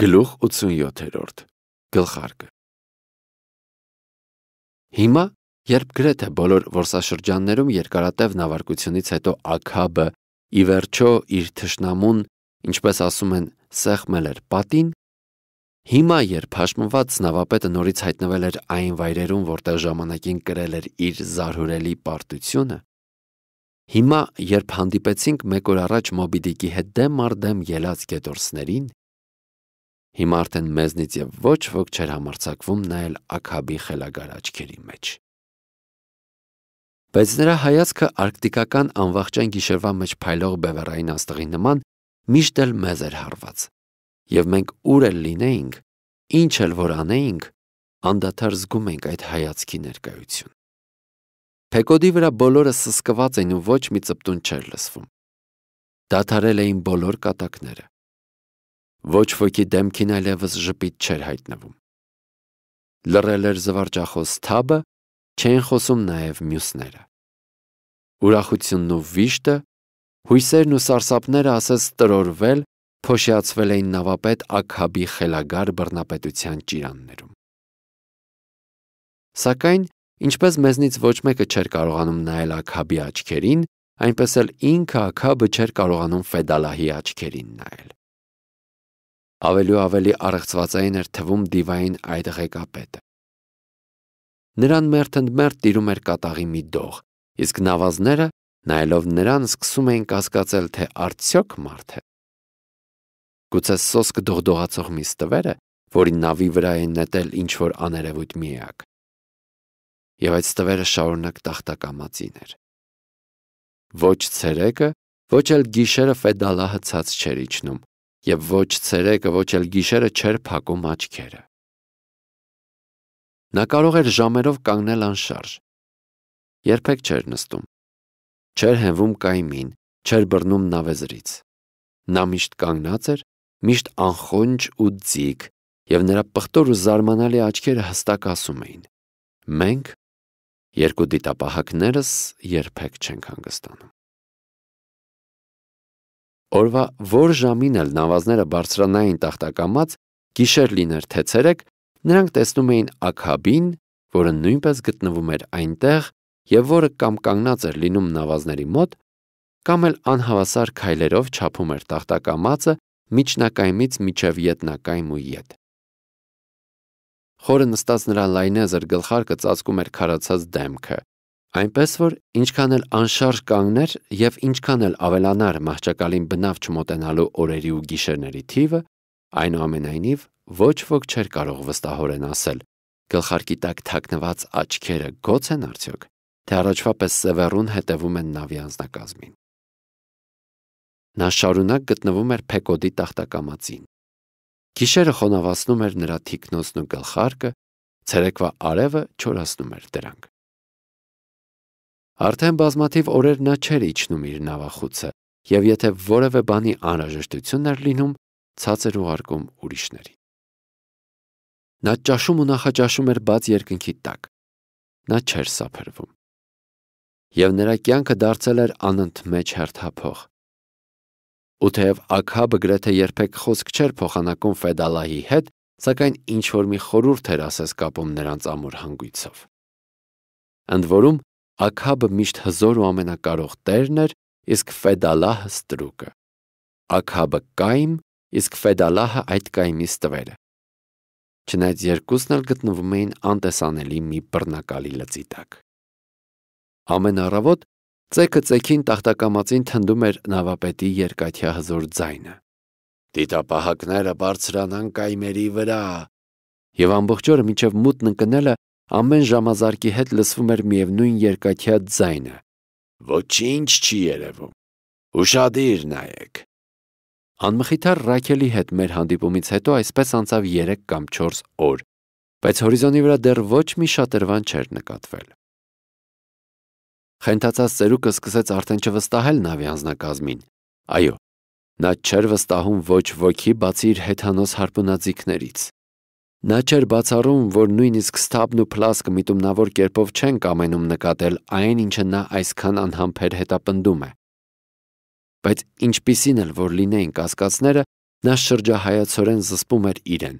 Գլուխ 87-րդ Գլխարկը Հիմա, երբ գրեթե բոլոր որսաշրջաններում երկարատև նավարկությունից հետո Աքաբը ի վերջո իր թշնամուն, ինչպես ասում են, սեղմել էր պատին, հիմա երբ հաշմված նավապետը նորից հայտնվել էր այն վայրերում, որտեղ ժամանակին կրել էր իր զարհուրելի պարտությունը, Հիմա, երբ հանդիպեցինք մեկ օր առաջ Մոբիդիկի հետ դեմ առ դեմ ելած գետորսներին, Հիմա արդեն մեզնից եւ ոչ ոք չէր համարցակվում նայել Աքաբի խելագար աչքերի մեջ։ Բայց նրա հայացքը արկտիկական անվախճան գիշերվա մեջ փայլող բևեռային աստղի նման միշտ էլ մեզ էր հարված։ Եվ մենք ուր էլ լինեինք, ինչ էլ որ անեինք, անդադար զգում ենք այդ հայացքի ներկայություն։ Փեկոդի վրա բոլորը սսկված էին ու ոչ մի ծպտուն չէր լսվում։ Դադարել էին բոլոր կատակները։ Ոչ ոքի դեմքին այլևս ժպիտ չէր հայտնվում։ Լռել էր զվարճախոս թաբը, չեն խոսում նաև մյուսները։ Ուրախությունն ու վիշտը, հույսերն ու սարսափները ասես տրորվել, փոշիացվել էին նավապետ Աքաբի խելագար բռնապետության ճիրաններում։ Սակայն, ինչպես մեզնից ոչ մեկը չէր կարողանում նայել Աքաբի աչքերին, այնպես էլ ինքը Աքաբը չէր կարողանում Ֆեդալահի աչքերին նայել։ Ավելու ավելի առեղծվածային էր թվում դիվային այդ ղեկապետը։ Նրան մերթընդ մերթ տիրում էր կատաղի մի դող, իսկ նավազները, նայելով նրան, սկսում էին կասկածել, թե արդյոք մարդ է։ Գուցե սոսկ դողդողացող մի ստվեր է, որի նավի վրա է նետել ինչ-որ աներևույթ միակ։ Եվ այդ ստվերը շարունակ տախտակամածին էր։ Ոչ ցերեկը, ոչ էլ գիշերը ֆեդալահը ցած չէր իջնում, եւ ոչ ցերեկը, ոչ էլ գիշերը չէր փակում աչքերը։ Նա կարող էր ժամերով կանգնել անշարժ։ Երբեք չէր նստում։ Չէր հենվում կայմին, չէր բռնում նավեզրից։ Նա միշտ կանգնած էր, միշտ անխոնջ ու ձիգ, եւ նրա պղտոր ու զարմանալի աչքերը հստակ ասում էին. Մենք երկու դիտապահակներս երբեք չենք հանգստանում։ Օրվա որ ժամին էլ նավազները բարձրանային տախտակամած, գիշեր լիներ թե ցերեկ, նրանք տեսնում էին Աքաբին, որը նույնպես գտնվում էր այնտեղ եւ որը կամ կանգնած էր լինում նավազների մոտ, կամ էլ անհավասար քայլերով չափում էր տախտակամածը միջնակայմից միջև ետնակայմ ու ետ։ Խորը նստած նրա լայնեզր գլխարկը ծածկում էր քարացած դեմքը, Այնպես որ ինչքան էլ անշարժ կանգներ եւ ինչքան էլ ավելանար մահճակալին բնավ չմոտենալու օրերի ու գիշերների թիվը, այնուամենայնիվ ոչ ոք չէր կարող վստահորեն ասել. գլխարկի տակ թաքնված աչքերը գոց են արդյոք, թե առաջվա պես սևեռուն հետևում են նավի անձնակազմին։ Նա շարունակ գտնվում էր Փեկոդի տախտակամածին։ Գիշերը խոնավացնում էր նրա թիկնոցն ու գլխարկը, ցերեկվա արևը չորացնում էր դրանք։ Արդեն բազմաթիվ օրեր նա չէր իջնում իր նավախուցը, եւ եթե որևէ բանի անհրաժեշտություն էր լինում, ցած էր ուղարկում ուրիշներին։ Նա ճաշում ու նախաճաշում էր բաց երկնքի տակ։ Նա չէր սափրվում։ Եվ նրա կյանքը դարձել էր անընդմեջ հերթափող։ Ու թեև Աքաբը գրեթե երբեք խոսք չէր փոխանակում Ֆեդալահի հետ, սակայն ինչ որ մի խորուրդ էր ասես կապում նրանց ամուր հանգույցով։ Ընդ որում Աքաբը միշտ հզոր ու ամենակարող տերն էր, իսկ Ֆեդալահը ստրուկը։ Աքաբը կայմ, իսկ Ֆեդալահը այդ կայմի ստվերը։ Չնայած երկուսն էլ գտնվում էին անտեսանելի մի բռնակալի լծի տակ։ Ամեն առավոտ ցեկը ցեկին տախտակամածին թնդում էր նավապետի երկաթյա հզոր ձայնը։ Տիտապահակները բարձրանան կայմերի վրա։ Եվ ամբողջ օրը միջև մութն ընկնելը Ամեն ժամազարկի հետ լսվում էր միևնույն երկաթյա ձայնը։ Ոչինչ չի երևում։ Ուշադիր նայեք։ Անմխիթար Ռաքելի հետ մեր հանդիպումից հետո այսպես անցավ 3 կամ 4 օր, բայց հորիզոնի վրա դեռ ոչ մի շատրվան չէր նկատվել։ Խենթացած ծերուկը սկսեց արդեն չվստահել նավի անձնակազմին։ Այո, նա չէր վստահում ոչ ոքի բացի իր հեթանոս հարպնաձիգներից։ Նա չէր բացառում, որ նույնիսկ Սթաբն ու Փլասկը միտումնավոր կերպով չեն կամենում նկատել այն, ինչը նա այսքան անհամբեր հետապնդում է։ Բայց ինչպիսին էլ որ լինեին կասկածները, նա շրջահայացորեն զսպում էր իրեն։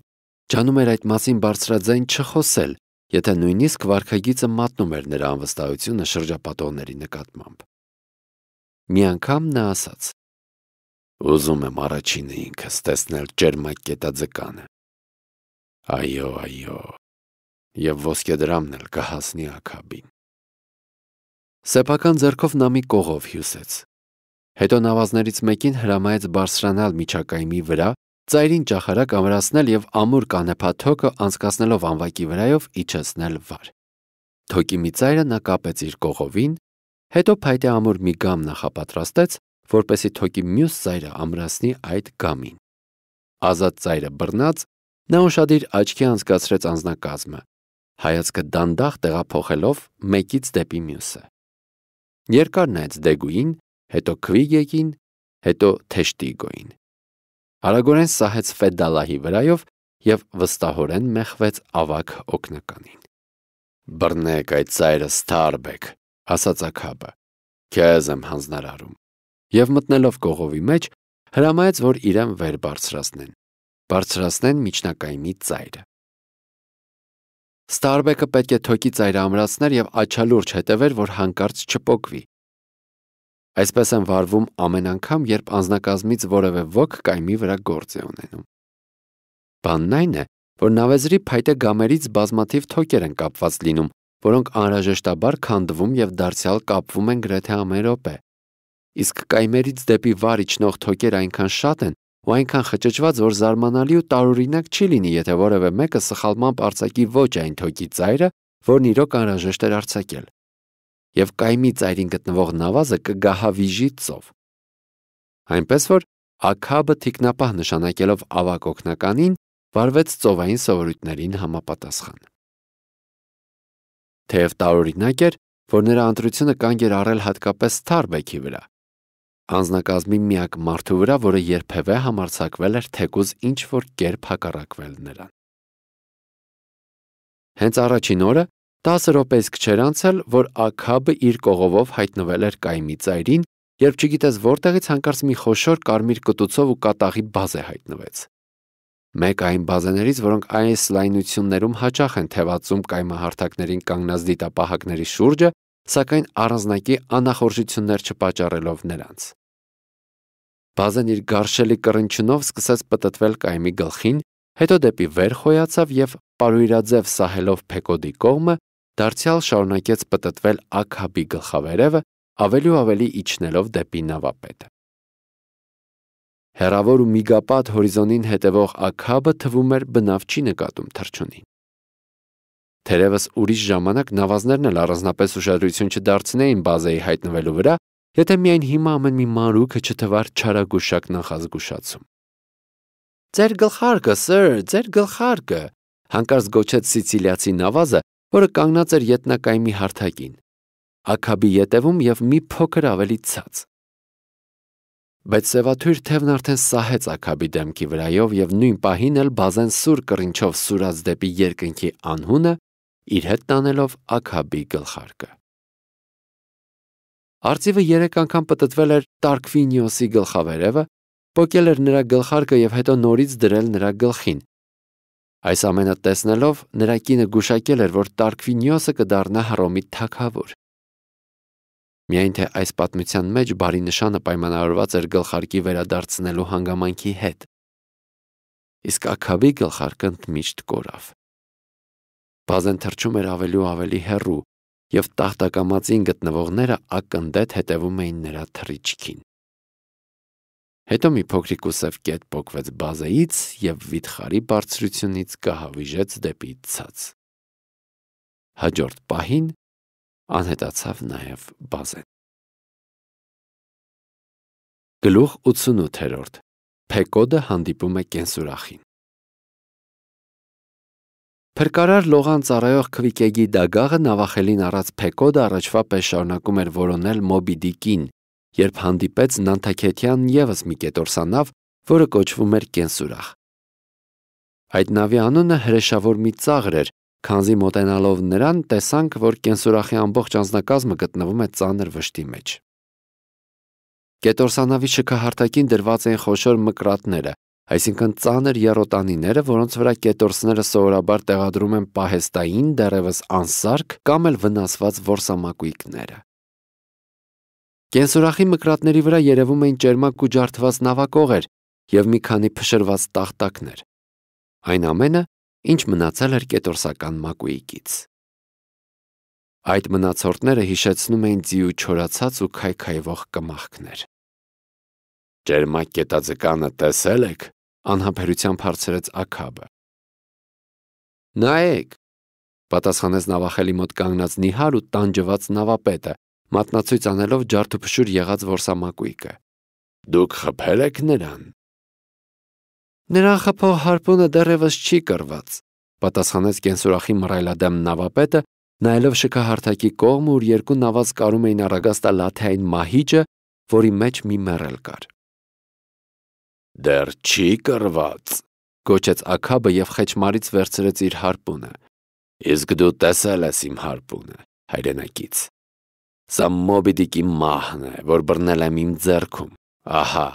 Ճանում էր այդ մասին բարձրաձայն չխոսել, եթե նույնիսկ վարքագիծը մատնում էր նրա անվստահությունը շրջապատողների նկատմամբ։ Մի անգամ նա ասաց. Ուզում եմ առաջինը ինքս տեսնել ճերմակ կետաձկանը։ Այո, այո։ Եվ ոսկե դրամն էլ կհասնի ակաբին։ Սեփական ձեռքով նա մի կողով հյուսեց։ Հետո նավազներից մեկին հրամայեց բարձրանալ միջակայմի վրա, ծայրին ճախարակ ամրացնել եւ ամուր կանեփաթոկը անցկացնելով անվակի վրայով իջեցնել վար։ Թոկի մի ծայրը նա կապեց իր կողովին, հետո փայտե ամուր մի գամ նախապատրաստեց, որպեսի թոկի մյուս ծայրը ամրացնի այդ գամին։ Ազատ ծայրը բռնած Նա ուրشادիր աչքի անցկացրեց անznակազմը, հայացքը դանդաղ տեղափոխելով մեկից դեպի մյուսը։ Երկար նայեց Դեգուին, հետո Քվիգեկին, հետո Թեշտիգոին։ Արագորեն սահեց Ֆեդալահի վրայով եւ վստահորեն մեղվեց ավակ օկնականին։ Բռնեք այդ ծայրը Ստարբեք, ասաց Ակաբը։ Քեզ եմ հանձնարարում։ Եվ մտնելով կողովի մեջ հրամայեց, որ իրեն վեր բարձրացնեն բարձրացնեն միջնակայմի ծայրը։ Ստարբեկը պետք է թոքի ծայրը ամրացներ եւ աչալուրջ հետևեր, որ հանկարծ չփոկվի։ Այսպես են վարվում ամեն անգամ, երբ անznակազմից որևէ ոք կայմի վրա գործ է ունենում։ Բանն այն է, որ նավեզրի փայտե գամերից բազմաթիվ թոքեր են կապված լինում, որոնք անհրաժեշտաբար քանդվում եւ դարձյալ կապվում են գրեթե ամեն րոպե։ Իսկ կայմերից դեպի վար իջնող թոքեր այնքան շատ են, ու այնքան խճճված, որ զարմանալի ու տարօրինակ չի լինի, եթե որևէ մեկը սխալմամբ արྩակի ոչ այն թոքի ծայրը, որն իրոք անհրաժեշտ էր արྩակել։ Եվ կայմի ծայրին գտնվող նավազը կգահավիժի ծով։ Այնպես որ Աքաբը թիկնապահ նշանակելով ավակ օկնականին վարվեց ծովային սովորույթներին համապատասխան։ Թեև տարօրինակ էր, որ նրա ընտրությունը կանգ էր առել հատկապես Թարբեքի վրա, անznակազմի միակ մարդու վրա, որը երբևէ համարցակվել էր թեկուզ ինչ որ կերպ հակառակվել նրան։ Հենց առաջին օրը 10 րոպեից քչեր անցել, որ Աքաբը իր կողովով հայտնվել էր Կայմի ծայրին, երբ չգիտես որտեղից հանկարծ մի խոշոր կարմիր կտուցով ու կատաղի բազ է հայտնվեց։ Մեկ այն բազաներից, որոնք այս լայնություններում հաճախ են թևածում կայմահարտակներին կանգնած դիտապահակների շուրջը, սակայն առանձնակի անախորժություններ չպաճառելով նրանց։ Բազեն իր գարշելի կրնչնով սկսեց պտտվել կայմի գլխին, հետո դեպի վեր խոյացավ եւ պարույրաձև սահելով փեկոդի կողմը դարձյալ շարունակեց պտտվել ակհաբի գլխավերևը, ավելի ու ավելի իջնելով դեպի նավապետ։ Հերավոր ու միգապատ հորիզոնին հետևող ակհաբը թվում էր բնավ չի նկատում թրջունին։ Թերևս ուրիշ ժամանակ նավազներն էլ առանձնապես ուշադրություն չդարձնեին բազայի հայտնվելու վրա, եթե միայն հիմա ամեն մի մանրուքը չթվար չարագուշակ նախազգուշացում։ Ձեր գլխարկը, սըր, ձեր գլխարկը, հանկարծ գոչեց սիցիլիացի նավազը, որը կանգնած էր ետնակայմի հարթակին, ակաբի ետևում եւ մի փոքր ավելի ցած։ Բայց սևաթույր թևն արդեն սահեց ակաբի դեմքի վրայով եւ նույն պահին էլ բազեն սուր կրինչով սուրաց դեպի երկնքի անհունը, իր հետ տանելով Աքաբի գլխարկը։ Արծիվը 3 անգամ պատտվել էր Տարկվինիոսի գլխավերևը, փոկել էր նրա գլխարկը եւ հետո նորից դրել նրա գլխին։ Այս ամենը տեսնելով նրա կինը գուշակել էր, որ Տարկվինիոսը կդառնա Հռոմի թագավոր։ Միայն թե այս պատմության մեջ բարի նշանը պայմանավորված էր գլխարկի վերադարձնելու հանգամանքի հետ։ Իսկ Աքաբի գլխարկը ընդմիշտ կորավ։ Բազեն թրջում էր ավելի ու ավելի հեռու, եւ տախտակամածին գտնվողները ակնդետ հետևում էին նրա թռիչքին։ Հետո մի փոքրիկ ուսև կետ փոկվեց բազեից եւ վիթխարի բարձրությունից կահավիժեց դեպի ցած։ Հաջորդ պահին անհետացավ նաեւ բազեն։ Գլուխ 88-րդ։ Փեկոդը հանդիպում է կենսուրախին։ Փրկարար լողան ծառայող քվիկեգի դագաղը նավախելին առած Փեկոդը առաջվա պես շարունակում էր որոնել Մոբի Դիկին, երբ հանդիպեց Նանթակեթյան եւս մի կետորսանավ, որը կոչվում էր Կենսուրախ։ Այդ նավի անունը հրեշավոր մի ծաղր էր, քանզի մոտենալով նրան տեսանք, որ Կենսուրախի ամբողջ անձնակազմը գտնվում է ծանր վշտի մեջ։ Կետորսանավի շքահարտակին դրված էին խոշոր մկրատները, այսինքն ծանր երոտանիները, որոնց վրա կետորսները սովորաբար տեղադրում են պահեստային, դեռևս անսարք կամ էլ վնասված որսամակույկները։ Կենսուրախի մկրատների վրա երևում էին ճերմակ ու ջարդված նավակողեր եւ մի քանի փշրված տախտակներ։ Այն ամենը, ինչ մնացել էր կետորսական մակույկից։ Այդ մնացորդները հիշեցնում էին ձիու չորացած ու քայքայվող կմախքներ։ Ջերմակ կետաձկանը տեսել եք, անհամբերությամբ հարցրեց Աքաբը։ Նայեք, պատասխանեց նավախելի մոտ կանգնած Նիհար ու տանջված նավապետը, մատնացույց անելով ջարդուփշուր եղած ворսամակույկը։ Դուք խփել եք նրան։ Նրան խփող հարպունը դեռևս չի կրված, պատասխանեց կենսուրախի մռայլադեմ նավապետը, նայելով շքահարթակի կողմ ուր երկու նավաց կարում էին առագաստա լաթային մահիճը, որի մեջ մի մեռել կար։ Դեռ չի կրված, գոչեց Աքաբը եւ խեչմարից վերցրեց իր հարպունը։ Իսկ դու տեսել ես իմ հարպունը հայրենակից։ Սա մոբիդիկի մահն է, որ բռնել եմ իմ ձեռքում։ Ահա։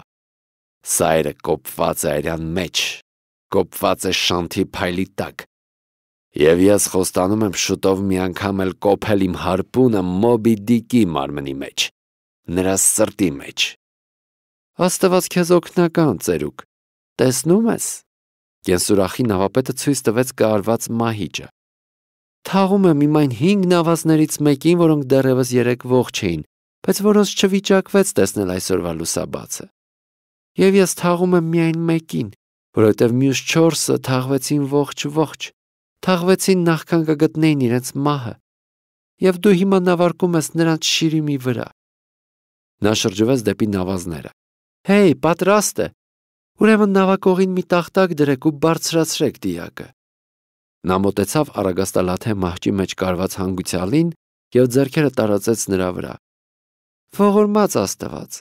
Սայրը կոպված է արյան մեջ, կոպված է շանթի փայլի տակ։ Եվ ես խոստանում եմ շուտով մի անգամ էլ կոփել իմ հարպունը մոբիդիկի մարմնի մեջ, նրա սրտի մեջ։ Աստված քեզ օգնական ծերուկ։ Տեսնում ես։ Կենսուրախի նավապետը ցույց տվեց կարված մահիճը։ Թաղում եմ իմ այն 5 նավազներից մեկին, որոնք դեռևս 3 ողջ էին, բայց որոնց չվիճակվեց տեսնել այսօրվա լուսաբացը։ Եվ ես թաղում եմ միայն մեկին, որովհետև մյուս 4-ը թաղվեցին ողջ-ողջ։ Թաղվեցին նախքան կգտնեին իրենց մահը։ Եվ դու հիմա նավարկում ես նրանց շիրիմի վրա։ Նա շրջվեց դեպի նավազները։ Հեյ, պատրաստ է։ Ուրեմն նավակողին մի տախտակ դրեք ու բարձրացրեք դիակը։ Նա մտեցավ արագաստալաթե մահճի մեջ կարված հանգուցյալին եւ ձեռքերը տարածեց նրա վրա։ Ողորմած Աստված,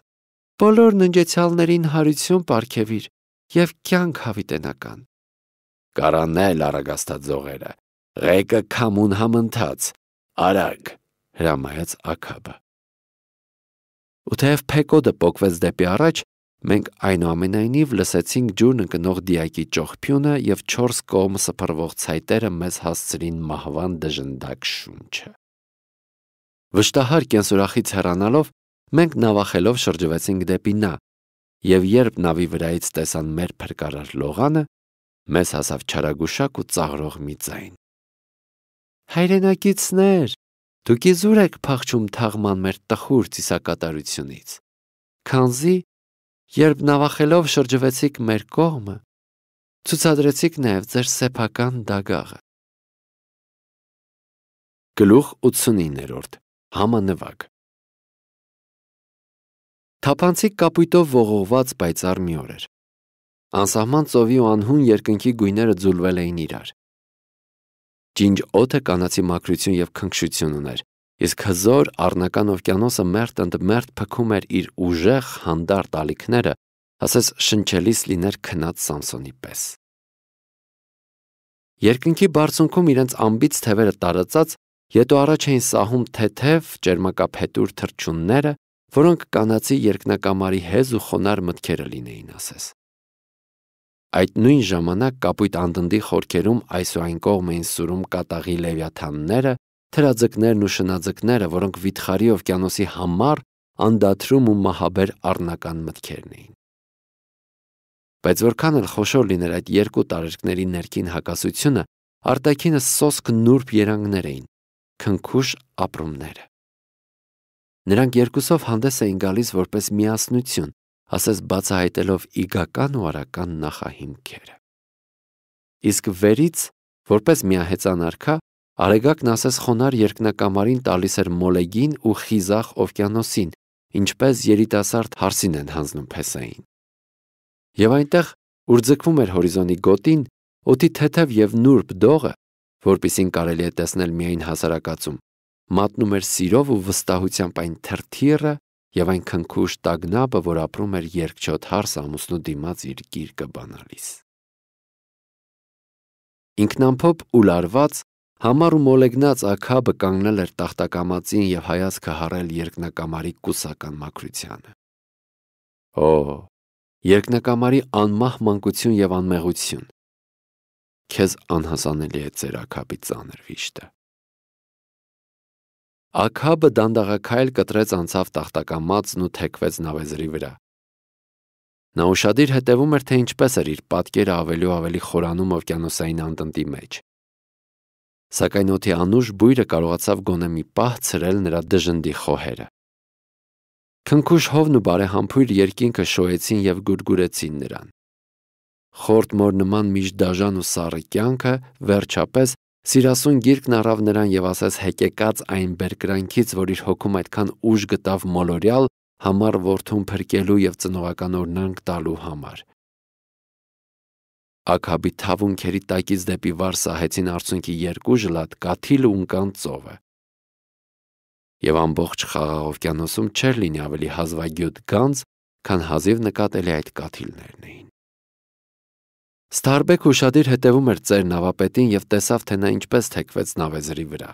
բոլոր ննջեցյալներին հարություն ապարգևիր եւ կյանք հավիտենական։ Կարանել արագաստաձողերը, ղեկը քամուն համընթաց, արագ հրամայեց Ակաբը ու թեև փեկոդը փոկվեց դեպի առաջ, մենք այնուամենայնիվ լսեցինք ջուրն ընկնող դիակի ճողփյունը եւ 4 կողմ սփռվող ցայտերը մեզ հասցրին մահվան դժնդակ շունչը։ Վշտահար կենսուրախից հեռանալով մենք նավախելով շրջվեցինք դեպի նա, եւ երբ նավի վրայից տեսան մեր փրկարար լողանը, մեզ հասավ չարագուշակ ու ծաղրող մի ձայն։ Հայրենակիցներ, Դուք իզուր եք փախչում թաղման մեր տխուր ծիսակատարությունից։ Քանզի, երբ նավախելով շրջվեցիք մեր կողմը, ցուցադրեցիք նաև ձեր սեփական դագաղը։ Գլուխ 89-րդ համանվագ Թափանցիկ կապույտով ողողված, բայց առմի օր էր։ Անսահման ծովի ու անհուն երկնքի գույները ձուլվել էին իրար։ Ջինջ օդը կանացի մաքրություն եւ քնքշություն ուներ, իսկ հզոր առնական օվկիանոսը մերթ ընդ մերթ փքում էր իր ուժեղ հանդարտ ալիքները, ասես շնչելիս լիներ քնած Սամսոնի պես։ Երկնքի բարձունքում իրենց ամբից թևերը տարածած, յետո առաջ էին սահում թեթև ճերմակափետուր թրջունները, որոնք կանացի երկնակամարի հեզ ու խոնար մտքերը լինեին ասես։ Այդ նույն ժամանակ կապույտ անդնդի խորքերում այս ու այն կողմ էին սուրում կատաղի լևյաթանները, թրաձկներն ու շնաձկները, որոնք վիթխարի օվկիանոսի համար անդատրում ու մահաբեր առնական մտքերն էին։ Բայց որքան էլ խոշոր լիներ այդ երկու տարերկների ներքին հակասությունը, արտաքինը սոսկ նուրբ երանգներ էին, քնքուշ ապրումները։ Նրանք երկուսով հանդես էին գալիս որպես միասնություն, ասես բացահայտելով իգական ու արական նախահիմքերը։ Իսկ վերից, որպես միահեծան արքա, Արեգակն ասես խոնար երկնակամարին տալիս էր մոլեգին ու խիզախ օվկիանոսին, ինչպես երիտասարդ հարսին են հանձնում փեսային։ Եվ այնտեղ, ուր ձգվում էր հորիզոնի գոտին, օդի թեթև եւ նուրբ դողը, որpիսին կարելի է տեսնել միայն հասարակացում, մատնում էր սիրով ու վստահությամբ այն թրթիրը, եւ այն քնքուշ տագնապը, որ ապրում էր երկչոտ հարս ամուսնու դիմաց իր գիրկը բանալիս։ Ինքնամփոփ ու լարված Համար ու մոլեգնած ակաբը կանգնել էր տախտակամածին եւ հայացքը հառել երկնակամարի կուսական մակրությանը։ Օ, երկնակամարի անմահ մանկություն եւ անմեղություն։ Քեզ անհասանելի է ծեր ակաբի ծանր վիշտը։ Աքաբը դանդաղակայել կտրեց անցավ տախտակամածն ու թեքվեց նավեզրի վրա։ Նա ուրشادիր հետևում էր, թե ինչպես էր իր պատկերը ավելի ու ավելի խորանում օվկիանոսային անտնդի մեջ։ Սակայն օթի անուշ բույրը կարողացավ գոնե մի պահ ցրել նրա դժնդի խոհերը։ Քնքուշ հովն ու բարեհամբույր երկինքը շոյեցին եւ գուրգուրեցին նրան։ Խորտ մոր նման միջ դաժան ու սառը կյանքը վերջապես Սիրասուն գիրկն առավ նրան եւ ասաց հեկեկած այն բերկրանքից, որ իր հոգում այդքան ուժ գտավ մոլորյալ համար որդուն փրկելու եւ ծնողական օրնանք տալու համար։ Ակաբի թավունքերի տակից դեպի վար սահեցին արցունքի երկու ժլատ կաթիլ ու ունկան ծովը։ Եվ ամբողջ խաղաղ օվկիանոսում չէր լինի ավելի հազվագյուտ գանձ, քան հազիվ նկատելի այդ կաթիլներն էին։ Ստարբեք ուշադիր հետևում էր ծեր նավապետին եւ տեսավ, թե նա ինչպես թեքվեց նավեզրի վրա։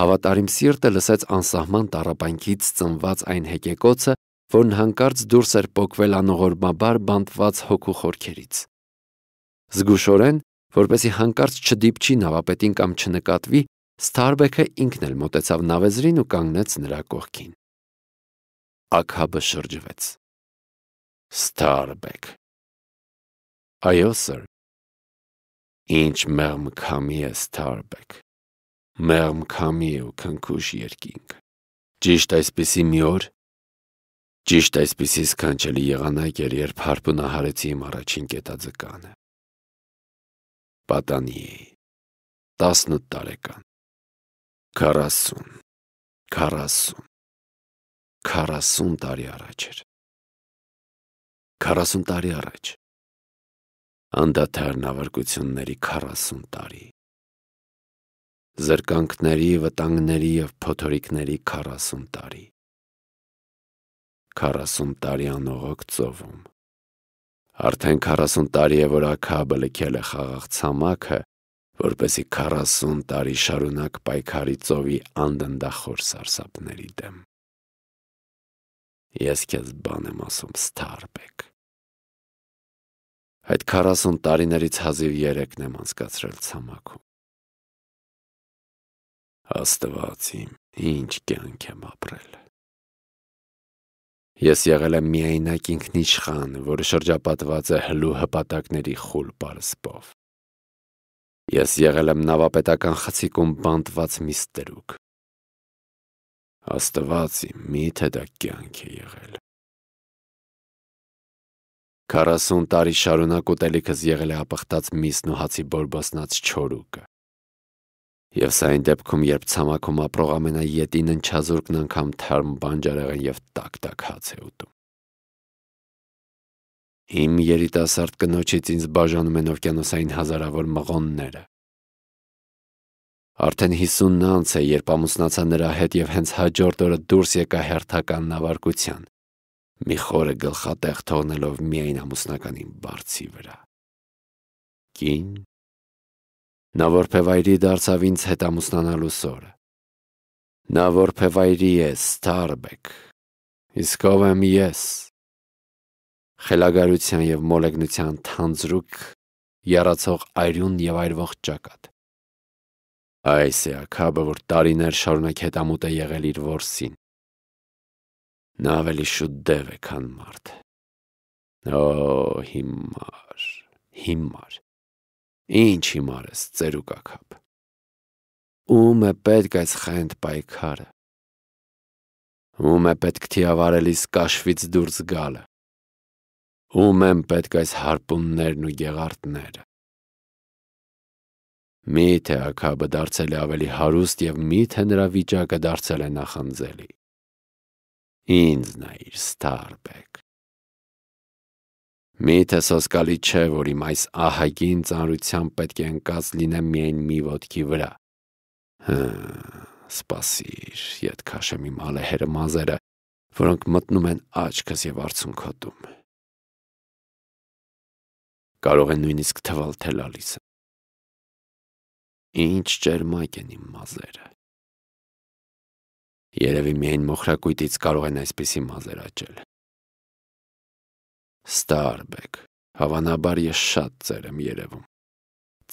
Հավատարիմ սիրտը լսեց անսահման տարապանքից ծնված այն հեկեկոցը, որն հանկարծ դուրս էր պոկվել անողորմաբար բանտված հոգու խորքերից։ Զգուշորեն, որպեսի հանկարծ չդիպչի նավապետին կամ չնկատվի, Ստարբեքը ինքն էլ մտեցավ նավեզրին ու կանգնեց նրա կողքին։ Ակհաբը շրջվեց։ Ստարբեք Այո, սըր։ Ինչ մեղմ քամի է Ստարբեք։ Մեղմ քամի է ու քնքուշ երկինք։ Ճիշտ այսպիսի մի օր, ճիշտ այսպիսի սքանչելի եղանակ էր, երբ հարպնահարեցի իմ առաջին կետաձկանը։ Պատանի էի։ 18 տարեկան։ 40 40 40 տարի առաջ էր։ 40 տարի առաջ անդադար նավարկությունների 40 տարի։ Զրկանքների, վտանգների եւ փոթորիկների 40 տարի։ 40 տարի անողոք ծովում։ Արդեն 40 տարի է, որ Աքաբը լքել է խաղաղ ցամաքը, որպեսի 40 տարի շարունակ պայքարի ծովի անդնդախոր սարսափների դեմ։ Ես քեզ բան եմ ասում, Ստարբեկ։ Այդ 40 տարիներից հազիվ 3-ն եմ անցկացրել ցամաքում։ Աստված իմ, ինչ կյանք եմ ապրել։ Ես եղել եմ միայնակ ինքնիշխան, որը շրջապատված է հլու հպատակների խուլ պարսպով։ Ես եղել եմ նավապետական խցիկում բանտված միստերուկ։ Աստված իմ, միթե դա կյանք է եղել։ 40 տարի շարունակ ուտելիքս եղել է ապխտած միսն ու հացի բորբոսնած չորուկը։ Եվ սա այն դեպքում, երբ ցամաքում ապրող ամենաետին ընչազուրկն անգամ թարմ բանջարեղեն եւ տակ-տակ հաց է ուտում։ Իմ երիտասարդ կնոջից ինձ բաժանում են օվկիանոսային հազարավոր մղոնները։ Արդեն 50-ն անց է, երբ ամուսնացա նրա հետ եւ հենց հաջորդ օրը դուրս եկա հերթական նավարկության մի խորը գլխատեղ թողնելով միայն ամուսնականին բարձի վրա։ Կին Նա որփևայրի դարձավ ինձ հետ ամուսնանալու սորը։ Նա որփևայրի է Ստարբեք։ Իսկ ով եմ ես։ Խելագարության եւ մոլեգնության թանձրուկ երացող այրուն եւ այրվող ճակատ։ Այս է ակաբը, որ տարիներ շարունակ հետամուտ է եղել իր ворսին։ Նա ավելի շուտ դև է, քան մարդ։ Օ, հիմար, հիմար։ Ինչ հիմար ես, ծերուկ ակապ։ Ում է պետք այս խենթ պայքարը։ Ում է պետք թիավարելիս կաշվից դուրս գալը։ Ում են պետք այս հարպումներն ու գեղարդները։ Միթե ակաբը դարձել է ավելի հարուստ եւ միթե նրա վիճակը դարձել է նախանձելի։ Ինձ նայիր, Ստարբեք։ Միթե սոսկալի չէ, որ իմ այս ահագին ծանրությամբ պետք է ընկած լինեմ միայն մի ոտքի վրա։ Հը, սպասիր, ետ քաշեմ իմ ալեհերը մազերը, որոնք մտնում են աչքս եւ արցունքոտում։ Կարող է նույնիսկ թվալ թե լալիս։ Ինչ ճերմակ են իմ մազերը։ Երևի միայն մոխրակույտից կարող են այսպիսի մազեր աճել։ Ստարբեք, հավանաբար ես շատ ծեր եմ երևում։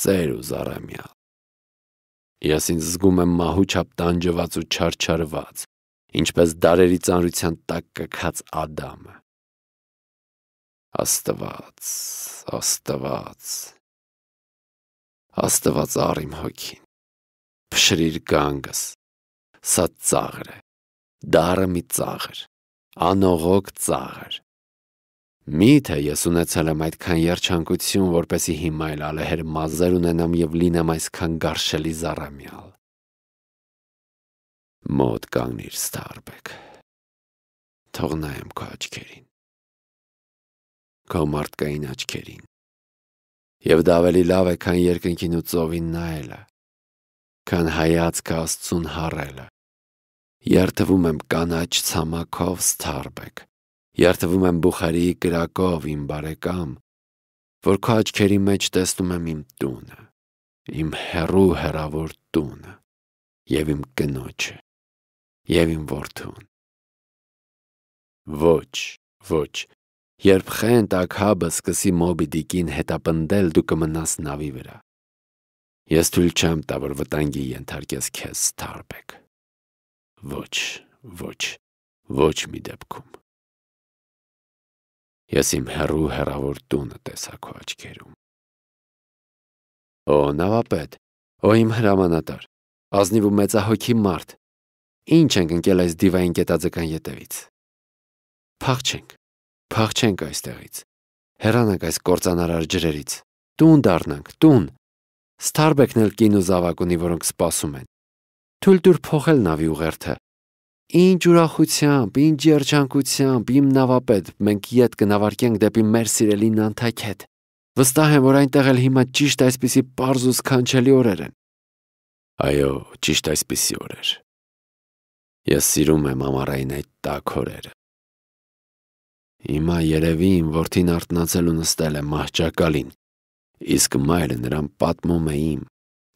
Ծեր ու զարամյալ։ Ես ինձ զգում եմ մահու չափ տանջված ու չարչարված, ինչպես դարերի ծանրության տակ կքած Ադամը։ Աստված, Աստված։ Աստված առիմ հոգին։ Փշրիր գանգս, Սա ծաղր է։ Դարը մի ծաղր։ Անողոք ծաղր։ Միթե ես ունեցել եմ այդքան երջանկություն, որպեսի հիմա էլ ալեհեր մազեր ունենամ եւ լինեմ այսքան գարշելի զարամյալ։ Մոտ կանգնիր Ստարբեք։ Թող նայեմ քո աչքերին։ Քո մարդկային աչքերին։ Եվ դա ավելի լավ է, քան երկնքին ու ծովին նայելը քան հայացքը Աստծուն հառելը։ Երթվում եմ կանաչ ցամաքով Ստարբեք։ Երթվում եմ Բուխարիի գրակով իմ բարեկամ, որ քո աչքերի մեջ տեսնում եմ իմ տունը, իմ հերու հերավոր տունը, եւ իմ կնոջը, եւ իմ որդուն։ Ոչ, ոչ, Երբ խենթ ակհաբը սկսի մոբի դիկին հետապնդել, դու կմնաս նավի վրա։ Ես թույլ չեմ տա, որ վտանգի ենթարկես քեզ, Ստարբեք։ Ոչ, ոչ, ոչ մի դեպքում։ Ես իմ հերու հերավոր տունը տեսա քո աչքերում։ Օ, նավապետ, օ իմ հրամանատար, ազնիվ ու մեծահոգի մարդ։ Ինչ ենք ընկել այս դիվային կետաձկան ետևից։ Փախչենք, փախչենք այստեղից։ Հեռանանք այս կործանարար ջրերից։ Տուն դառնանք, տուն։ Ստարբեկն էլ կին ու զավակ ունի, որոնք սպասում են։ Թույլ դուր փոխել նավի ուղերթը։ Ինչ ուրախությամբ, ինչ երջանկությամբ, իմ նավապետ, մենք իդ կնավարկենք դեպի մեր սիրելին Անթակետ։ Վստահ եմ, որ այնտեղ էլ հիմա ճիշտ այսպիսի པարզ ու սքանչելի օրեր են։ Այո, ճիշտ այսպիսի օրեր։ Ես սիրում եմ ամառային այդ տաք օրերը։ Հիմա երևի իմ որդին արտնացել ու նստել է մահճակալին իսկ մայրը նրան պատմում է իմ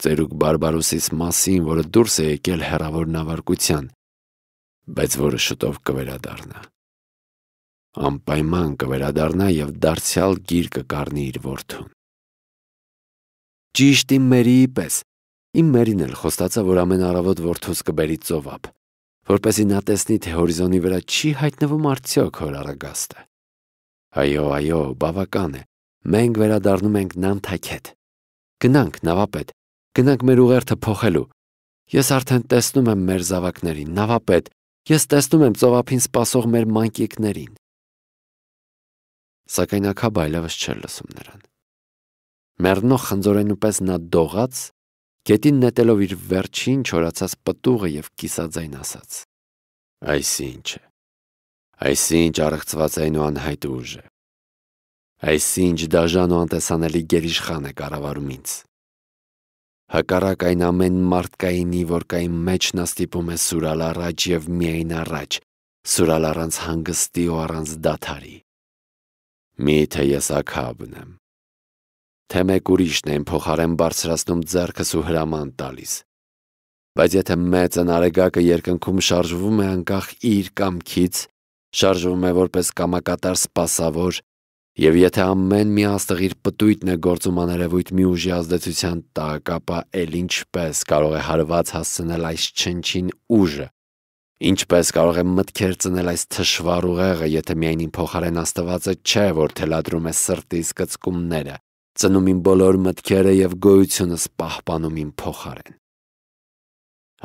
ծերուկ բարբարոսից մասին, որը դուրս է եկել հերավոր նավարկության, բայց որը շտով կվերադառնա։ Անպայման կվերադառնա եւ դարձյալ գիրկը կառնի իր որդուն։ Ճիշտ իմ մերի պես, իմ մերին էլ խոստացա, որ ամեն առավոտ որդուս կբերի ծովապ, որպեսի նա տեսնի, թե հորիզոնի վրա չի հայտնվում արդյոք հոր արագաստը։ Այո, այո, բավական է, Մենք վերադառնում ենք Նանթաքետ։ Գնանք, նավապետ, գնանք մեր ուղերթը փոխելու։ Ես արդեն տեսնում եմ մեր զավակներին, նավապետ, ես տեսնում եմ ծովափին սпасող մեր մանկիկներին։ Սակայն ակաբը այլևս չէր լսում նրան։ Մեռնող խնձորենու պես նա դողաց, գետին նետելով իր վերջին չորացած պտուղը եւ կիսաձայն ասաց. Այսինչ է։ Այսինչ առողջված այն ու անհայտ ուժ է։ Այս ինչ դաժան ու անտեսանելի գերիշխան է կառավարում ինձ։ Հակառակ այն ամեն մարդկայինի, որ կային մեջ նա ստիպում է սուրալ առաջ եւ միայն առաջ, սուրալ առանց հանգստի ու առանց դաթարի։ Միթե ես ակաբն եմ։ Թե մեկ ուրիշն են փոխարեն բարձրացնում ձեռքս ու հրաման տալիս։ Բայց եթե մեծն արեգակը երկնքում շարժվում է անկախ իր կամքից, շարժվում է որպես կամակատար սпасավոր, Եվ եթե ամեն մի աստղ իր պտույտն է գործում աներևույթ մի ուժի ազդեցության տակ, ապա էլ ինչպես կարող է հարված հասցնել այս չնչին ուժը։ Ինչպես կարող է մտքեր ծնել այս թշվառ ուղեղը, եթե միայն իմ փոխարեն Աստվածը չէ, որ թելադրում է սրտիս կծկումները, ծնում իմ բոլոր մտքերը եւ գոյությունս պահպանում իմ փոխարեն։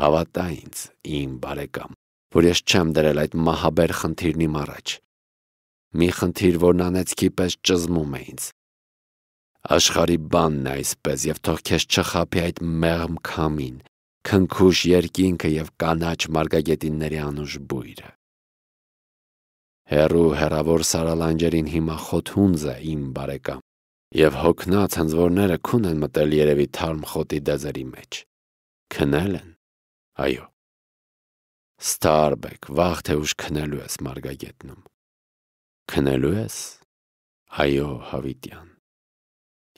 Հավատա ինձ, իմ բարեկամ, որ ես չեմ դրել այդ մահաբեր խնդիրն իմ առաջ։ Մի խնդիր, որ նանեցքի պես ճզմում է ինձ։ Աշխարի բանն է այսպես, և թող քեզ չխափի այդ մեղմ քամին, քնքուշ երկինքը և կանաչ մարգագետինների անուշ բույրը։ Հերու հերավոր սարալանջերին հիմա խոթունձ է իմ բարեկամ, և հոգնած հնձվորները քուն են մտել երևի թարմ խոտի դեզերի մեջ։ Քնել են։ Այո։ Ստարբեք, վաղ թե ուշ քնելու ես մարգագետնում քնելու ես։ Այո, Հավիտյան։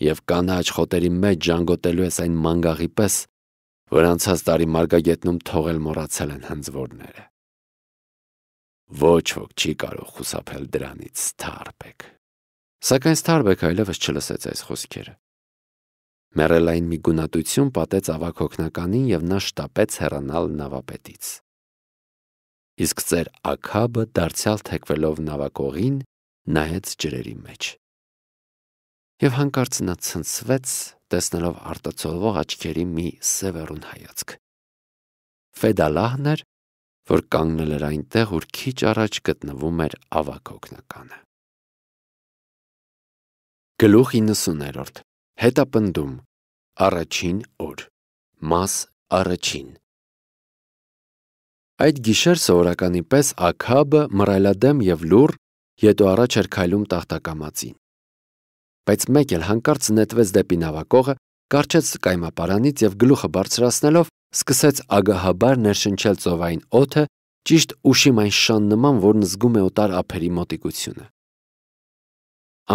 Եվ կանաչ խոտերի մեջ ջանգոտելու ես այն մանգաղի պես, որ անցած տարի մարգագետնում թողել մոռացել են հնձվորները։ Ոչ ոք չի կարող խուսափել դրանից, Ստարբեք։ Սակայն Ստարբեքը այլևս չլսեց այս խոսքերը։ Մեռելային մի գունատություն պատեց ավակ հոգնականին եւ նա շտապեց հեռանալ նավապետից իսկ ծեր ակաբը դարձյալ թեքվելով նավակողին նայեց ջրերի մեջ։ Եվ հանկարծ նա ցնցվեց, տեսնելով արտացոլվող աչքերի մի սևեռուն հայացք։ Ֆեդալահն էր, որ կանգնել էր այնտեղ, ուր քիչ առաջ գտնվում էր ավակ օկնականը։ Գլուխ 90-րդ հետապնդում առաջին օր մաս առաջին Այդ գիշեր սովորականի պես ակաբը մռայլադեմ եւ լուր ետո առաջ էր քայլում տախտակամացին։ Բայց մեկ էլ հանկարծ նետվեց դեպի նավակողը, կարճեց կայմապարանից եւ գլուխը բարձրացնելով սկսեց ագահաբար ներշնչել ծովային օթը, ճիշտ ուշիմ այն շան նման, որն զգում է օտար ափերի մոտիկությունը։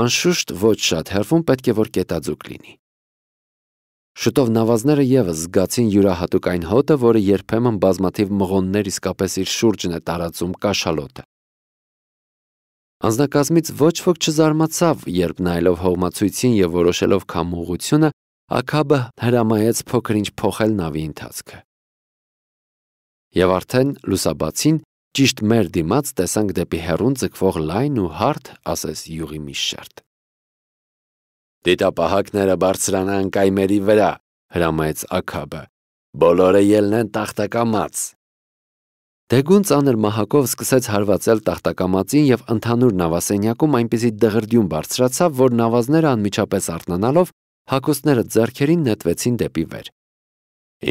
Անշուշտ ոչ շատ հերվում պետք է որ կետաձուկ լինի։ Շտով նավազները եւս զգացին յուրահատուկ այն հոտը, որը երբեմն բազմաթիվ մղոններ իսկապես իր շուրջն է տարածում կաշալոտը։ Անձնակազմից ոչ ոք չզարմացավ, երբ նայելով հողմացույցին եւ որոշելով քամուղությունը, Ակաբը հրամայեց փոքրինչ փոխել նավի ընթացքը։ Եվ արդեն լուսաբացին ճիշտ մեր դիմաց տեսանք դեպի հերուն ձգվող լայն ու հարթ ասես յուղի մի շերտ։ Դիտապահակները բարձրանան կայմերի վրա, հրամայեց աքաբը։ Բոլորը ելնեն տախտակամած։ Դեգուն ծանր մահակով սկսեց հարվածել տախտակամածին եւ ընդհանուր նավասենյակում այնպիսի դղրդյուն բարձրացավ, որ նավազները անմիջապես արթնանալով հակոստները ձեռքերին նետվեցին դեպի վեր։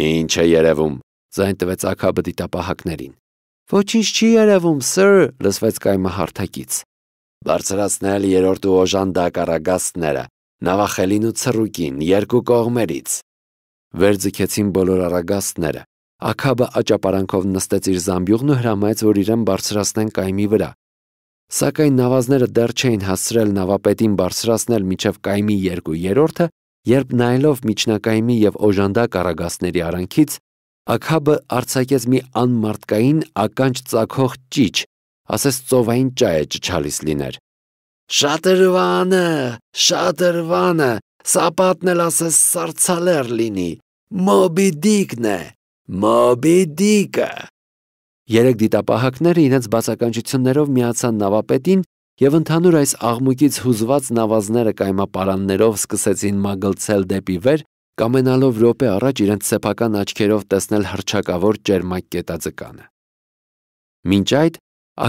Ինչ է երևում, ձայն տվեց աքաբը դիտապահակներին։ Ոչինչ չի երևում, սըր, լսվեց կայմը հարթակից։ Բարձրացնել երրորդ ու օժանդակ առագաստները, նավախելին ու ծրուկին երկու կողմերից։ Վեր ձգեցին բոլոր առագաստները։ Ակաբը աճապարանքով նստեց իր զամբյուղն ու հրամայեց, որ իրեն բարձրացնեն կայմի վրա։ Սակայն նավազները դեռ չէին հասցրել նավապետին բարձրացնել միջև կայմի երկու երրորդը, երբ նայելով միջնակայմի եւ օժանդակ առագաստների արանքից, Ակաբը արցակեց մի անմարդկային ականջ ծակող ճիչ, ասես ծովային ճայ է ճչալիս լիներ։ Շատրվանը, շատրվանը, սապատն էլ ասես սարցալեր լինի, մոբի դիկն է, մոբի դիկը։ Երեք դիտապահակները իրենց բացականչություններով միացան նավապետին և ընդհանուր այս աղմուկից հուզված նավազները կայմապարաններով սկսեցին մագլցել դեպի վեր, կամենալով ռոպե առաջ իրենց սեփական աչքերով տեսնել հրճակավոր ճերմակ կետաձկանը։ Մինչ այդ,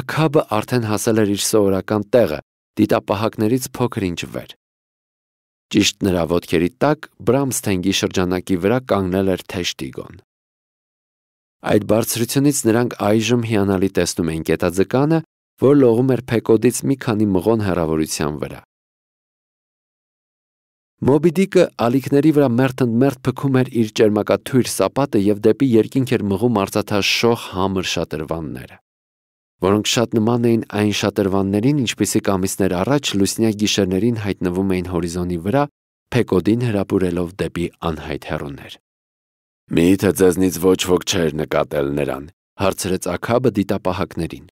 ակաբը արդեն հասել էր իր սովորական տեղը, դիտապահակներից փոքր ինչ վեր։ Ճիշտ նրա ոտքերի տակ Բրամստենգի շրջանակի վրա կանգնել էր թեշտիգոն։ Այդ բարձրությունից նրանք այժմ հիանալի տեսնում էին կետաձկանը, որ լողում էր Փեկոդից մի քանի մղոն հեռավորության վրա։ Մոբիդիկը ալիքների վրա մերթընդմերթ փքում էր իր ճերմակաթույր սապատը եւ դեպի երկինք էր մղում արծաթաշող համր շատրվանները որոնք շատ նման էին այն շատրվաններին, ինչպիսիք ամիսներ առաջ լուսնյա գիշերներին հայտնվում էին հորիզոնի վրա, Փեկոդին հրապուրելով դեպի անհայտ հերոներ։ Միթե ձեզնից ոչ ոք չէր նկատել նրան, հարցրեց Աքաբը դիտապահակներին։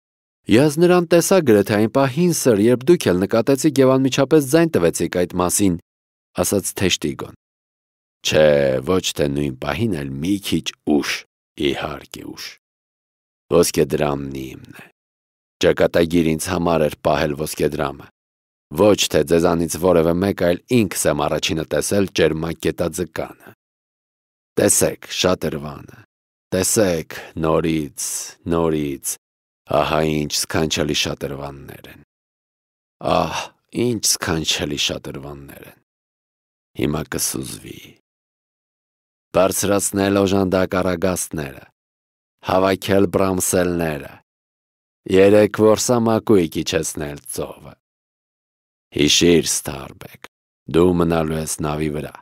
Ես նրան տեսա գրեթե այն պահին, սր, երբ դուք էլ նկատեցիք եւ անմիջապես ձայն տվեցիք այդ մասին, ասաց Թեշտիգոն։ Չէ, ոչ թե նույն պահին, այլ մի քիչ ուշ, իհարկե ուշ։ Ոսկե դրամն իմն է։ Ճակատագիր ինձ համար էր պահել ոսկեդրամը։ Ոչ թե ձեզանից որևէ մեկ, այլ ինքս եմ առաջինը տեսել ճերմակետաձկանը։ Տեսեք, շատ երվանը։ Տեսեք, նորից, նորից, ահա ինչ սքանչելի շատրվաններ են։ Ահ, ինչ սքանչելի շատրվաններ են։ Հիմա կսուզվի։ Բարձրացնել օժանդակ արագաստները, հավաքել բրամսելները, երեք որսամակույի կիչեցնել ծովը։ Հիշիր, Ստարբեք, դու մնալու ես նավի վրա։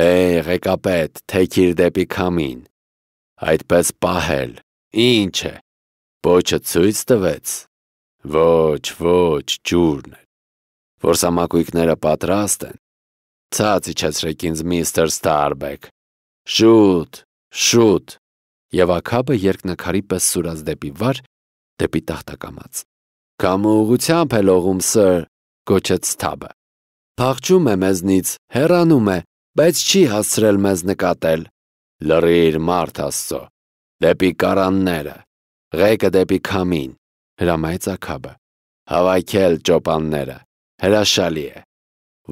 Հեյ, ղեկապետ, թեքիր դեպի քամին։ Այդպես պահել, ինչ է, պոչը ծույց տվեց։ Ոչ, ոչ, ջուրն է։ Որսամակույքները պատրաստ են։ Ցած իջեցրեք ինձ միստր Ստարբեք։ Շուտ, շուտ։ Եվ ակաբը երկնքարի պես սուրաց դեպի վար դեպի տախտակամած։ Կամողությամբ է լողում սըր, գոչեց Թաբը։ Փախչում է մեզնից, հեռանում է, բայց չի հասցրել մեզ նկատել։ Լռիր մարդ աստծո, դեպի կարանները, ղեկը դեպի քամին, հրամայեց ակաբը։ Հավաքել ճոպանները, հրաշալի է։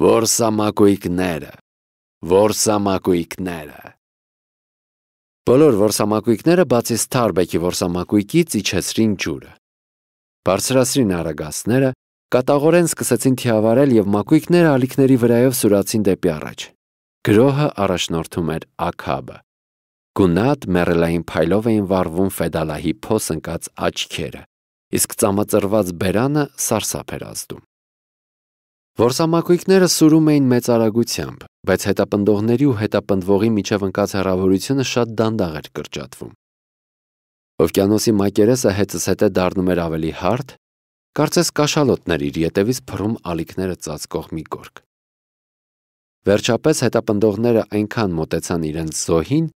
Որ սամակույկները, որ սամակույկները։ Բոլոր որսամակույկները բացի Ստարբեկի որսամակույկից իջեցրին ջուրը։ Բարձրացրին արագասները, կատաղորեն սկսեցին թիավարել եւ մակույկները ալիքների վրայով սուրացին դեպի առաջ։ Գրոհը առաջնորդում էր Աքաբը։ Գունատ մեռելային փայլով էին վառվում Ֆեդալահի փոս ընկած աչքերը, իսկ ծամածրված բերանը սարսափ էր ազդում։ Որսամակույկները սուրում էին մեծ արագությամբ, բայց հետապնդողների ու հետապնդվողի միջև ընկած հեռավորությունը շատ դանդաղ էր կրճատվում։ Օվկիանոսի մակերեսը հետզհետե դառնում էր ավելի հարթ, կարծես կաշալոտներ իր ետևից փռում ալիքները ծածկող մի գորգ։ Վերջապես հետապնդողները այնքան մոտեցան իրենց զոհին,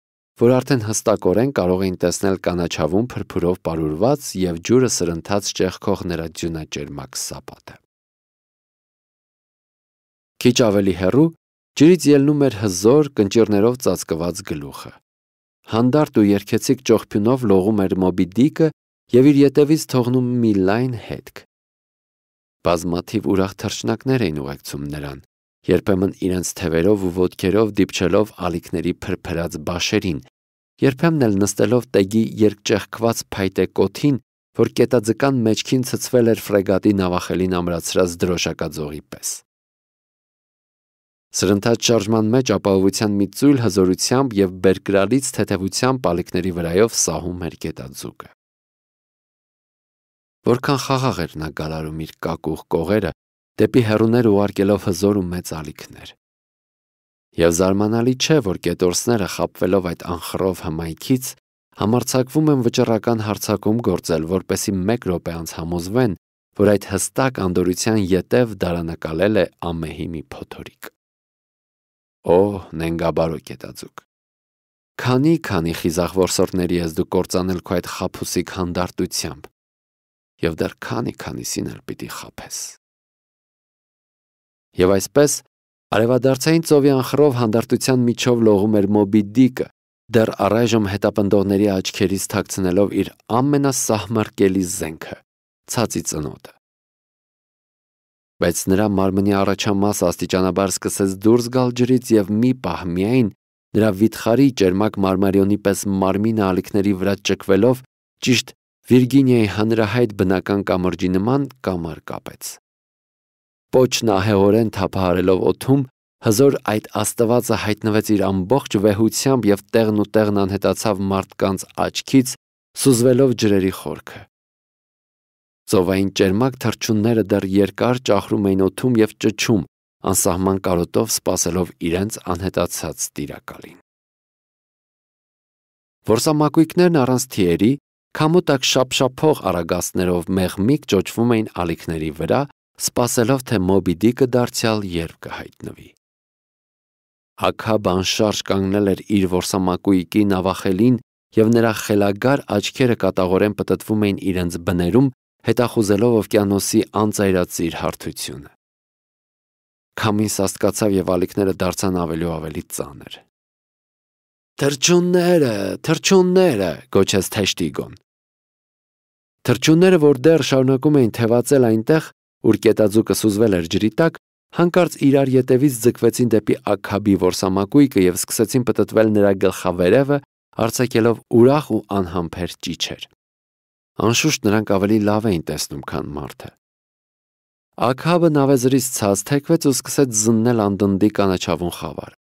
որ արդեն հստակորեն կարող էին տեսնել կանաչավուն փրփուրով բարուրված եւ ջուրը սրընթաց ճեղքող նրա ձյունաճերմակ սապատը։ Քիչ ավելի հեռու ջրից ելնում էր հզոր կնճիրներով ծածկված գլուխը։ Հանդարտ ու երկեցիկ ճողփյունով լողում էր մոբի դիկը եւ իր ետևից թողնում մի լայն հետք։ Բազմաթիվ ուրախ թռչնակներ էին ուղեկցում նրան, երբեմն իրենց թևերով ու ոտքերով դիպչելով ալիքների փրփրած բաշերին, երբեմն էլ նստելով տեգի երկճեղքված փայտե կոթին, որ կետաձկան մեջքին ցցվել էր ֆրեգատի նավախելին ամրացրած դրոշակաձողի պես։ Սրընթաց շարժման մեջ ապահովության մի ծույլ հզորությամբ եւ բերկրալից թեթևությամբ ալիքների վրայով սահում էր գետաձուկը։ Որքան խաղաղ էր նա գալարում իր կակուղ կողերը, դեպի հերուներ ուարկելով հզոր ու մեծ ալիքներ։ Եվ զարմանալի չէ, որ գետորսները խապվելով այդ անխռով հմայքից համարցակվում են վճռական հարցակում գործել, որպեսի մեկ րոպե անց համոզվեն, որ այդ հստակ անդորության ետև դարանակալել է ամեհի մի փոթորիկ օհ նենգաբարո կետածուկ։ Քանի քանի խիզախ որսորդների ես դու կործանել քո այդ խափուսիկ հանդարտությամբ եւ դեռ քանի քանիսին էլ պիտի խափես։ Եվ այսպես արևադարձային ծովի անխրով հանդարտության միջով լողում էր Մոբի Դիկը, դեռ առայժմ հետապնդողների աչքերից թաքցնելով իր ամենասահմռկելի զենքը՝ ցածի ծնոտը։ Բայց նրա մարմնի առաջամասը աստիճանաբար սկսեց դուրս գալ ջրից եւ մի պահ միայն նրա վիթխարի ճերմակ մարմարիոնի պես մարմինը ալիքների վրա ճկվելով ճիշտ Վիրգինիայի հանրահայտ բնական կամրջի նման կամար կապեց։ Պոչն ահեղորեն թափահարելով օթում հզոր այդ աստվածը հայտնվեց իր ամբողջ վեհությամբ եւ տեղն ու տեղն անհետացավ մարդկանց աչքից, սուզվելով ջրերի խորքը։ Ծովային ճերմակ թրջունները դեռ երկար ճախրում էին օթում եւ ճճում, անսահման կարոտով սпасելով իրենց անհետացած տիրակալին։ Որսամակույկներն առանց թիերի Քամուտակ շապշապող արագածներով մեղմիկ ճոճվում էին ալիքների վրա, սпасելով թե մոբի դիկը դարձյալ երբ կհայտնվի։ Հակաբան շարժ կանգնել էր իր որսամակույկի նավախելին եւ նրա խելագար աչքերը կատաղորեն պտտվում էին իրենց բներում հետախուզելով օվկիանոսի անծայրածիր հարթությունը։ Քամին սաստկացավ եւ ալիքները դարձան ավելի ու ավելի ծանր։ Թրջունները, թրջունները, գոչեց Թեշտիգոն։ Թրջունները, որ դեռ շարունակում էին թևածել այնտեղ, ուր կետաձուկը սուզվել էր ջրի տակ, հանկարծ իրար ետևից ձգվեցին դեպի Աքաբի ворսամակույկը եւ սկսեցին պտտվել նրա գլխավերևը, արցակելով ուրախ ու անհամբեր ճիչեր։ Անշուշտ նրանք ավելի լավ էին տեսնում, քան մարդը։ Աքաբը նավեզրից ցած թեքվեց ու սկսեց զննել անդնդի կանաչավուն խավարը։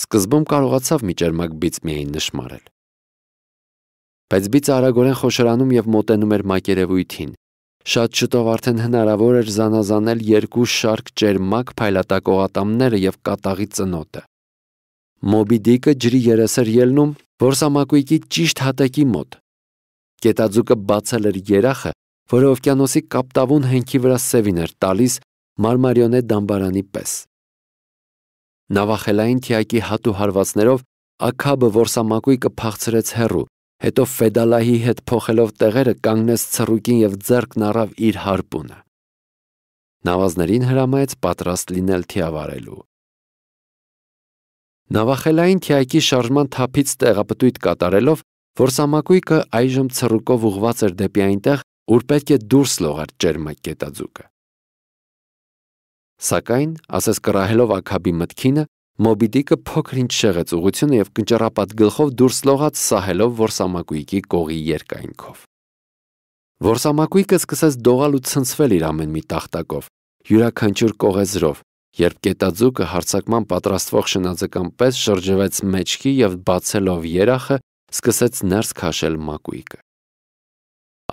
Սկզբում կարողացավ մի ճերմակ բից միայն նշмарել։ Բայց բիծը արագորեն խոշորանում եւ մոտենում էր մակերևույթին։ Շատ շտով արդեն հնարավոր էր զանազանել երկու շարք ճերմակ փայլատակ օղատամները եւ կատաղի ծնոտը։ Մոբի Դիկը ջրի երես էր ելնում որսամակույկի ճիշտ հատակի մոտ, Կետաձուկը բացել էր երախը, որը օվկիանոսի կապտավուն հենքի վրա սևին էր տալիս մարմարիոնե դամբարանի պես։ Նավախելային թիակի հատու հարվածներով ակաբը որսամակույկը փախցրեց հեռու, հետո ֆեդալահի հետ փոխելով տեղերը կանգնեց ծռուկին եւ ձեռքն առավ իր հարպունը։ Նավազներին հրամայեց պատրաստ լինել թիավարելու։ Նավախելային թիակի շարժման թափից տեղապտույտ կատարելով որ սամակույկը այժմ ցռուկով ուղված էր դեպի այնտեղ, ուր պետք է դուրս լողար ջերմակ կետաձուկը։ Սակայն, ասես կռահելով Աքաբի մտքինը, Մոբիդիկը փոքրինչ շեղեց ուղությունը եւ կնճռապատ գլխով դուրս լողաց սահելով որսամակույկի կողի երկայնքով։ Որսամակույկը սկսեց դողալ ու ցնցվել իր ամեն մի տախտակով, յուրաքանչյուր կողեզրով, երբ կետաձուկը հարցակման պատրաստվող շնաձկան պես շրջվեց մեջքի եւ բացելով երախը Սկսեց ներս քաշել մակույկը։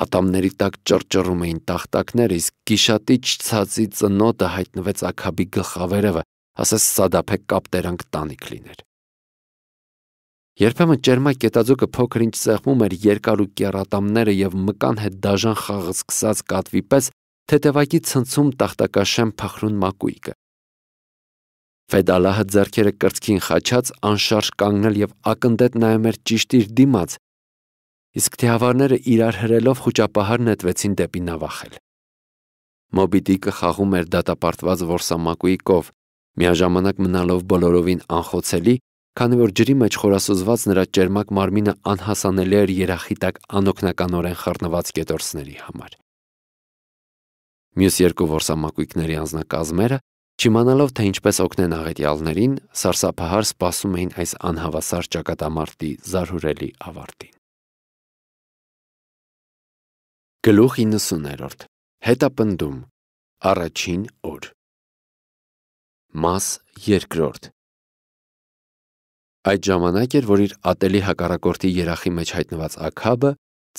Ատամների տակ ճրճռում էին տախտակները, իսկ գիշատի չցածի ծնոտը հայտնվեց ակաբի գլխավերևը, ասես սադափե կապտերանք տանիք լիներ։ Երբեմն ճերմակ կետաձուկը փոքր ինչ սեղմում էր երկար ու կերատամները եւ մկան հետ դաժան խաղը սկսած կատվի պես թեթևակի ցնցում տախտակաշեմ փխրուն մակույկը։ Ֆեդալահը ձեռքերը կրծքին խաչած անշարժ կանգնել եւ ակնդետ նայում էր ճիշտ իր դիմաց։ Իսկ թիավարները իրար հրելով խոճապահար նետվեցին դեպի նավախել։ Մոբիդիկը խաղում էր դատապարտված ворսամակուի կով, միաժամանակ մնալով բոլորովին անխոցելի, քանի որ ջրի մեջ խորասուզված նրա ճերմակ մարմինը անհասանելի էր երախիտակ անօքնականորեն խառնված կետորսների համար։ Մյուս երկու ворսամակույկների անznակազմերը Չիմանալով, թե ինչպես օգնեն աղետյալներին, սարսափահար սպասում էին այս անհավասար ճակատամարտի զարհուրելի ավարտին։ Գլուխ 90-րդ Հետապնդում առաջին օր Մաս 2-րդ Այդ ժամանակ էր, որ իր ատելի հակառակորդի երախի մեջ հայտնված Աքաբը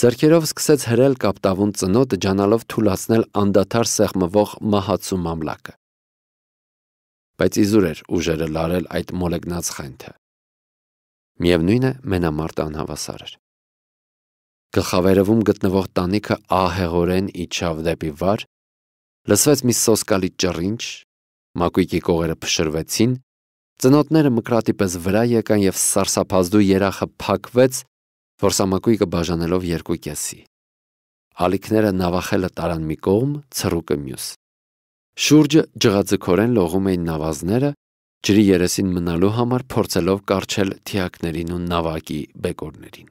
Ձերքերով սկսեց հրել կապտավուն ծնոտը ջանալով թուլացնել անդադար սեղմվող մահացու մամլակը բայց իզուր էր ուժերը լարել այդ մոլեգնած խենթը։ Միևնույն է, մենամարտ անհավասար էր։ Գլխավերևում գտնվող տանիքը ահեղորեն իջավ դեպի վար, լսվեց մի սոսկալի ճռինչ, մակույկի կողերը փշրվեցին, ծնոտները մկրատի պես վրա եկան եւ սարսափազդու երախը փակվեց, որ սամակույկը բաժանելով երկու կեսի։ Ալիքները նավախելը տարան մի կողմ, ցրուկը մյուս։ Շուրջը ջղաձգորեն լողում էին նավազները, ջրի երեսին մնալու համար փորձելով կարչել թիակներին ու նավակի բեկորներին։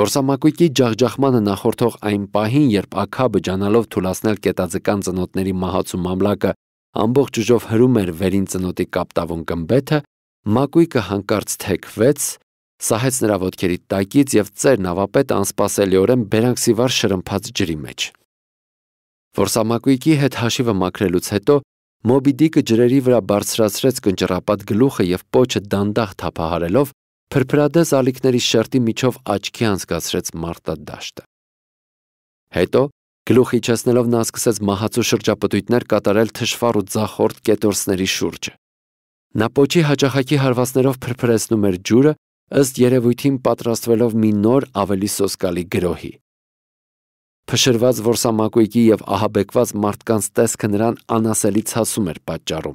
Որսամակույկի ջախջախմանը նախորդող այն պահին, երբ ակաբը ճանալով թուլասնել կետաձկան ծնոտների մահացու մամլակը ամբողջ ուժով հրում էր վերին ծնոտի կապտավուն կմբեթը, մակույկը հանկարծ թեքվեց, սահեց նրա ոտքերի տակից և ծեր նավապետ անսպասելիորեն բերանքսիվար շրմփած ջրի մեջ որ Սամակույկի հետ հաշիվը մաքրելուց հետո Մոբի Դիկը ջրերի վրա բարձրացրեց կնճռապատ գլուխը եւ պոչը դանդաղ թափահարելով փրփրադես ալիքների շերտի միջով աչքի անցկացրեց մարտադաշտը։ Հետո գլուխի չեսնելով նա սկսեց մահացու շրջապտույտներ կատարել թշվառ ու ձախորդ կետորսների շուրջը։ Նա պոչի հաճախակի հարվածներով փրփրեցնում էր ջուրը, ըստ երևույթին պատրաստվելով մի նոր ավելի սոսկալի գրոհի։ Փշրված որսամակույկի եւ ահաբեկված մարդկանց տեսքը նրան անասելի ցասում էր պատճառում։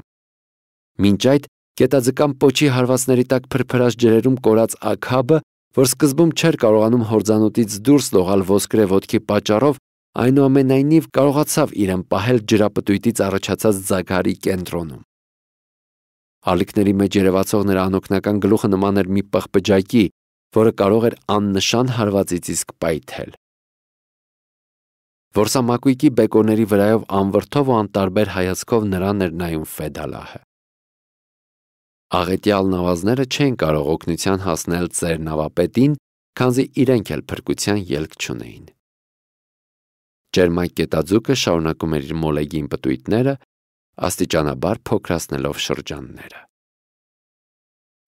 Մինչ այդ գետաձկան փոչի հարվածների տակ փրփրած ջրերում կորած Աքաբը, որ սկզբում չէր կարողանում հորձանուտից դուրս լողալ ոսկրե ոդքի պատճառով, այնուամենայնիվ կարողացավ իրեն պահել ջրապտույտից առաջացած զագարի կենտրոնում։ Ալիքների մեջ երևացող նրա անօգնական գլուխը նման էր մի պղպջակի, որը կարող էր աննշան հարվածից իսկ պայթել որ սա մակույկի բեկորների վրայով անվրդով ու անտարբեր հայացքով նրան էր նայում ֆեդալահը։ Աղետյալ նավազները չեն կարող օգնության հասնել ծեր նավապետին, քանզի իրենք էլ փրկության ելք չունեին։ Ջերմակ կետաձուկը շարունակում էր իր մոլեգին պտույտները, աստիճանաբար փոքրացնելով շրջանները։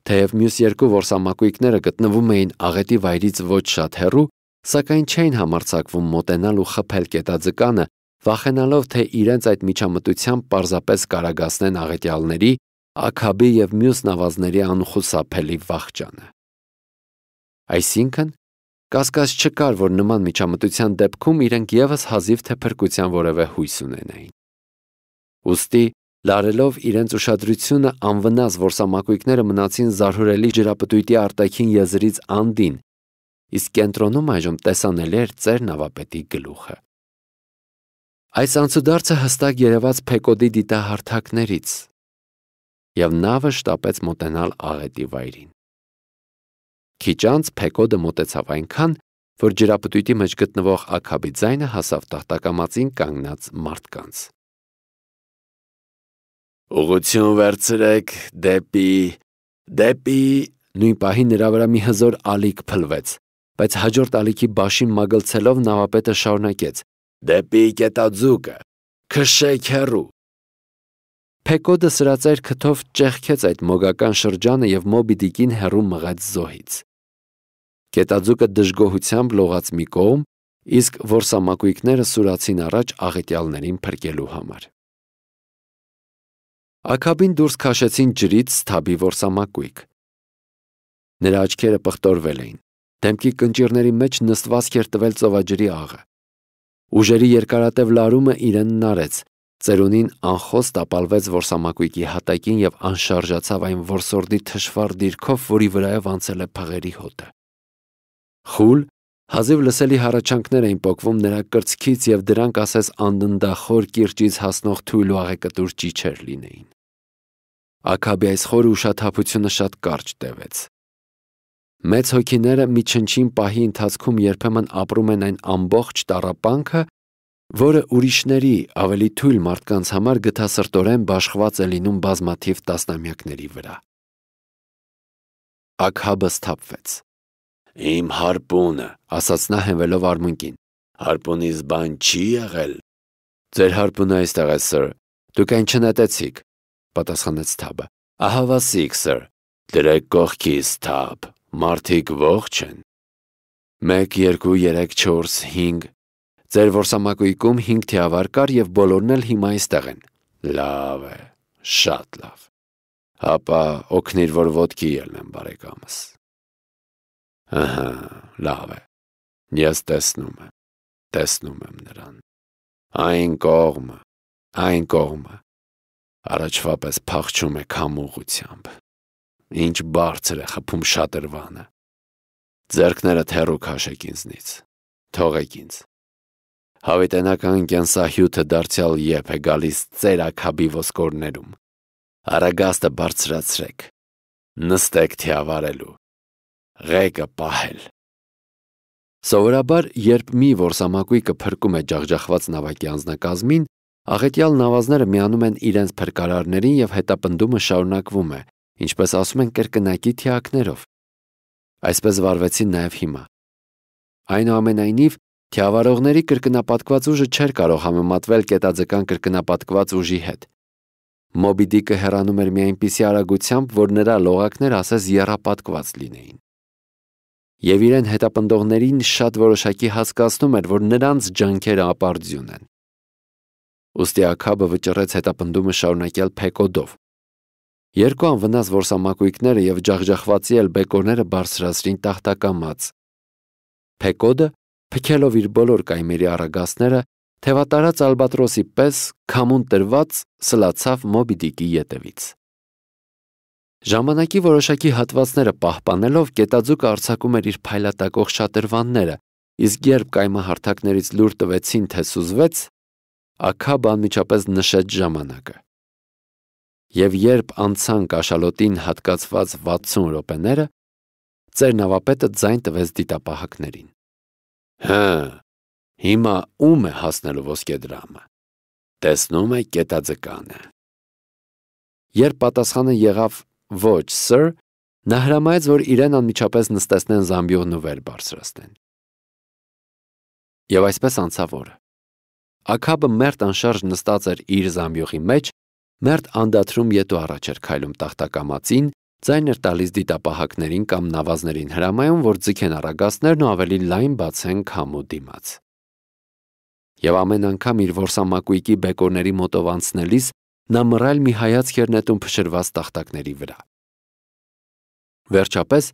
Թեև մյուս երկու որսամակույկները գտնվում էին աղետի վայրից ոչ շատ հեռու, սակայն չէին համարցակվում մոտենալ ու խփել կետաձկանը, վախենալով, թե իրենց այդ միջամտությամբ պարզապես կարագացնեն աղետյալների, ակաբի եւ մյուս նավազների անխուսափելի վախճանը։ Այսինքն, կասկած չկար, որ նման միջամտության դեպքում իրենք եւս հազիվ թե փրկության որևէ հույս ունենային։ Ոստի Լարելով իրենց ուշադրությունը անվնաս որսամակույկները մնացին զարհուրելի ջրապտույտի արտաքին եզրից անդին, իսկ կենտրոնում այժմ տեսանելի էր ծեր նավապետի գլուխը։ Այս անցուդարձը հստակ երևաց Փեկոդի դիտահարթակներից, եւ նավը շտապեց մոտենալ աղետի վայրին։ Քիչ անց Փեկոդը մոտեցավ այնքան, որ ջրապտույտի մեջ գտնվող ակաբի ձայնը հասավ տախտակամածին կանգնած մարդկանց։ Ուղություն վերցրեք դեպի դեպի նույն պահին նրա վրա մի հզոր ալիք փլվեց։ Բայց հաջորդ ալիքի բաշին մագլցելով նավապետը շարունակեց. «Դեպի կետաձուկը, քշեք հեռու»։ Փեկոդը սրածեր քթով ճեղքեց այդ մոգական շրջանը եւ Մոբի Դիկին հեռու մղեց զոհից։ Կետաձուկը դժգոհությամբ լողաց մի կողմ, իսկ որսամակույկները սուրացին առաջ աղետյալներին փրկելու համար։ Ակաբին դուրս քաշեցին ջրից Սթաբի որսամակույկ։ Նրա աչքերը պղտորվել էին։ Դեմքի կնճիրների մեջ նստվածք էր տվել ծովաջրի աղը։ Ուժերի երկարատև լարումը իրեն նարեց։ Ծերունին անխոստ ապալվեց որսամակույկի հատակին եւ անշարժացավ այն որսորդի թշվառ դիրքով, որի վրայով անցել է փղերի հոտը։ Խուլ հազիվ լսելի հառաչանքներ էին փոկվում նրա կրծքից եւ դրանք ասես անդնդախոր կիրճից հասնող թույլ ու աղեկտուր ճիչեր լինեին։ Ակաբի այս խոր ուշաթափությունը շատ կարճ տևեց։ Մեծ հոգիները մի չնչին պահի ընթացքում երբեմն ապրում են այն ամբողջ տարապանքը, որը ուրիշների ավելի թույլ մարդկանց համար գտասրտորեն բաշխված է լինում բազմաթիվ տասնամյակների վրա։ Աքաբը սթափվեց։ Իմ հարպունը, ասաց նա հենվելով արմունկին։ Հարպունից բան չի եղել։ Ձեր հարպունը այստեղ է, սըր։ Դուք այն չնետեցիք, պատասխանեց Թաբը։ Ահա վասիկ, սըր։ Դրեք կողքիս, Թաբ։ Մարդիկ ողջ են։ 1 2 3 4 5 Ձեր ворսամակույկում 5 թիավար կար եւ բոլորն էլ հիմա այստեղ են։ Լավ է, շատ լավ։ Ապա օգնիր, որ ոդկի ելնեմ բարեկամս։ Ահա, լավ է։ Ես տեսնում եմ, տեսնում եմ նրան։ Այն կողմը, այն կողմը։ Առաջվա պես փախչում է քամուղությամբ ինչ բարձր է խփում շատրվանը։ Ձերքներդ հեռու քաշեք ինձնից։ Թողեք ինձ։ Հավիտենական կենսահյութը դարձյալ եպ է գալիս ծեր ակաբի ոսկորներում։ Արագաստը բարձրացրեք։ Նստեք թե ավարելու։ Ղեկը պահել։ Սովորաբար, երբ մի որսամակույկը փրկում է ջախջախված նավակի անձնակազմին, աղետյալ նավազները միանում են իրենց փրկարարներին եւ հետապնդումը շարունակվում է, ինչպես ասում են կրկնակի թիակներով։ Այսպես վարվեցին նաև հիմա։ Այնուամենայնիվ թիավարողների կրկնապատկված ուժը չէր կարող համեմատվել կետաձկան կրկնապատկված ուժի հետ։ Մոբի Դիկը հեռանում էր մի այնպիսի արագությամբ, որ նրա լողակները ասես երապատկված լինեին։ Եվ իրեն հետապնդողներին շատ որոշակի հասկացնում էր, որ նրանց ջանքերը ապարդյուն են։ Ոստի ակաբը վճռեց հետապնդումը շարունակել փեկոդով, Երկու անվնաս որսամակույքները եւ ջախջախվածի էլ բեկորները բարձրացրին տախտակամած։ Փեկոդը, փքելով իր բոլոր կայմերի առագաստները, թևատարած ալբատրոսի պես քամուն տրված սլացավ մոբիդիկի ետևից։ Ժամանակի որոշակի հատվածները պահպանելով կետաձուկը արցակում էր իր փայլատակող շատրվանները, իսկ երբ կայմը հարթակներից լուր տվեցին, թե սուզվեց, ակաբը անմիջապես նշեց ժամանակը։ Եվ երբ անցան կաշալոտին հատկացված 60 րոպեները, ծեր նավապետը ձայն տվեց դիտապահակներին։ Հը, հիմա ում է հասնելու ոսկե դրամը։ Տեսնում է կետաձկանը։ Երբ պատասխանը եղավ ոչ, սըր, նա հրամայեց, որ իրեն անմիջապես նստեսնեն զամբյուղն ու վեր բարձրացնեն։ Եվ այսպես անցավ օրը։ Ակաբը մերտ անշարժ նստած էր իր զամբյուղի մեջ Մերդ անդատրում ետո առաջ էր քայլում տախտակամածին, ձայն էր տալիս դիտապահակներին կամ նավազներին հրամայում, որ ձգեն առագասներն ու ավելի լայն բացեն քամու դիմաց։ Եվ ամեն անգամ իր որսամակույկի բեկորների մոտով անցնելիս նա մռայլ մի հայացք էր նետում փշրված տախտակների վրա։ Վերջապես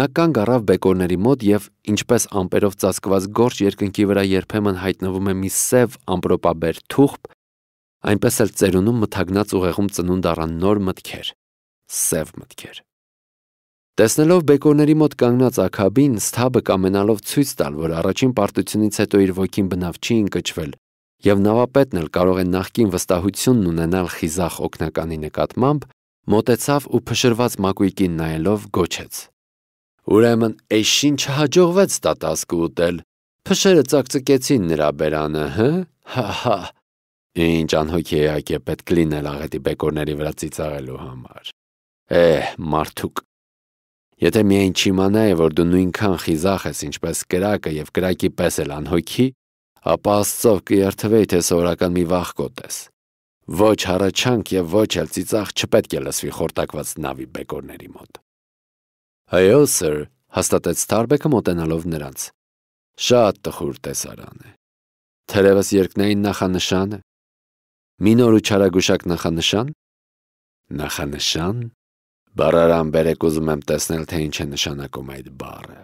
Նա կանգ առավ բեկորների մոտ եւ ինչպես ամպերով ծածկված գործ երկնքի վրա երբեմն հայտնվում է մի սև ամպրոպաբեր թուղփ, Այնպես էլ ծերունում մթագնած ուղեղում ծնունդ առան նոր մտքեր, սև մտքեր։ Տեսնելով բեկորների մոտ կանգնած ակաբին, Սթաբը կամենալով ցույց տալ, որ առաջին պարտությունից հետո իր ոգին բնավ չի ընկճվել, եւ նավապետն էլ կարող է նախքին վստահությունն ունենալ խիզախ օկնականի նկատմամբ, մտեցավ ու փշրված մակույկին նայելով գոչեց. Ուրեմն, «Էշին չհաջողվեց տատասկ ուտել։ Փշերը ծակծկեցին նրա բերանը, հա»։ Հա հա։ Ինչ անհոգ եակ է պետք լինել աղետի բեկորների վրա ծիծաղելու համար։ Էհ, մարդուկ, Եթե միայն չիմանայի, որ դու նույնքան խիզախ ես, ինչպես կրակը եւ կրակի պես էլ անհոգի, ապա Աստծով կերթվեի, թե սովորական մի վախկոտ ես։ Ոչ հառաչանք եւ ոչ էլ ծիծաղ չպետք է լսվի խորտակված նավի բեկորների մոտ։ Այո, սըր, հաստատեց Ստարբեկը մոտենալով նրանց։ Շատ տխուր տեսարան է։ Թերևս երկնային նախանշան է։ Մի նոր ու չարագուշակ նախանշան։ Նախանշան։ Բարարան բերեք ուզում եմ տեսնել, թե ինչ է նշանակում այդ բառը։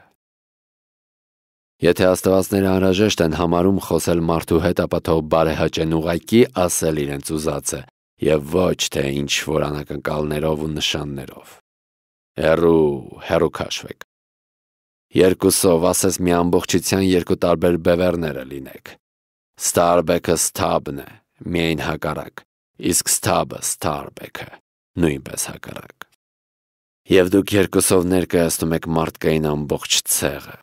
Եթե աստվածները անհրաժեշտ են համարում խոսել մարդու հետ, ապա թող բարեհաճեն ուղակի ասել իրենց ուզածը եւ ոչ թե ինչ որ անակնկալներով ու նշաններով։ Հերու, հերու քաշվեք։ Երկուսով ասես մի ամբողջության երկու տարբեր բևերները լինեք։ Ստարբեքը ստաբն է, միայն հակառակ, իսկ Սթաբը Ստարբեքը նույնպես հակառակ։ Եվ դուք երկուսով ներկայացնում եք մարդկային ամբողջ ցեղը։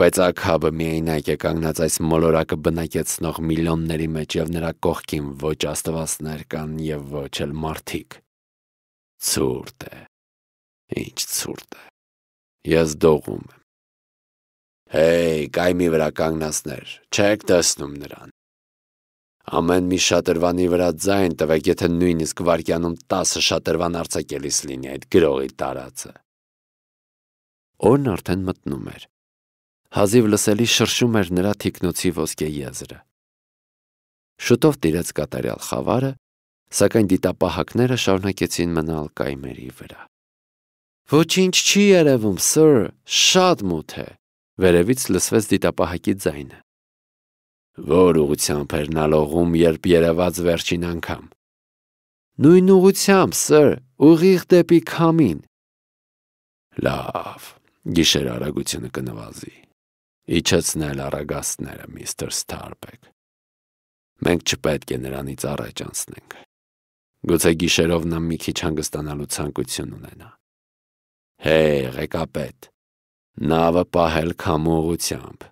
Բայց Աքաբը միայնակ է կանգնած այս մոլորակը բնակեցնող միլիոնների մեջ եւ նրա կողքին ոչ աստվածներ կան եւ ոչ էլ մարդիկ։ Ցուրտ է։ Ինչ ցուրտ է։ Ես դողում եմ։ Հեյ, կայմի վրա կանգնածներ, չեք տեսնում նրան։ Ամեն մի շատրվանի վրա ձայն տվեք, եթե նույնիսկ վարկյանում 10 շատրվան արձակելիս լինի այդ գրողի տարածը։ Օրն արդեն մտնում էր։ Հազիվ լսելի շրշում էր նրա թիկնոցի ոսկե եզրը։ Շուտով տիրեց կատարյալ խավարը, սակայն դիտապահակները շարունակեցին մնալ կայմերի վրա։ Ոչինչ չի երևում, սըր, շատ մութ է։ Վերևից լսվեց դիտապահակի ձայնը։ Որ ուղությամբ էր նա լողում, երբ երևաց վերջին անգամ։ Նույն ուղությամբ, սըր, ուղիղ դեպի քամին։ Լավ, գիշեր արագությունը կնվազի։ Իջեցնել արագաստները, միստր Ստարբեք։ Մենք չպետք է նրանից առաջ անցնենք։ Գուցե գիշերով նա մի քիչ հանգստանալու ցանկություն ունենա։ Հե, ղեկապետ, նավը պահել քամու ուղությամբ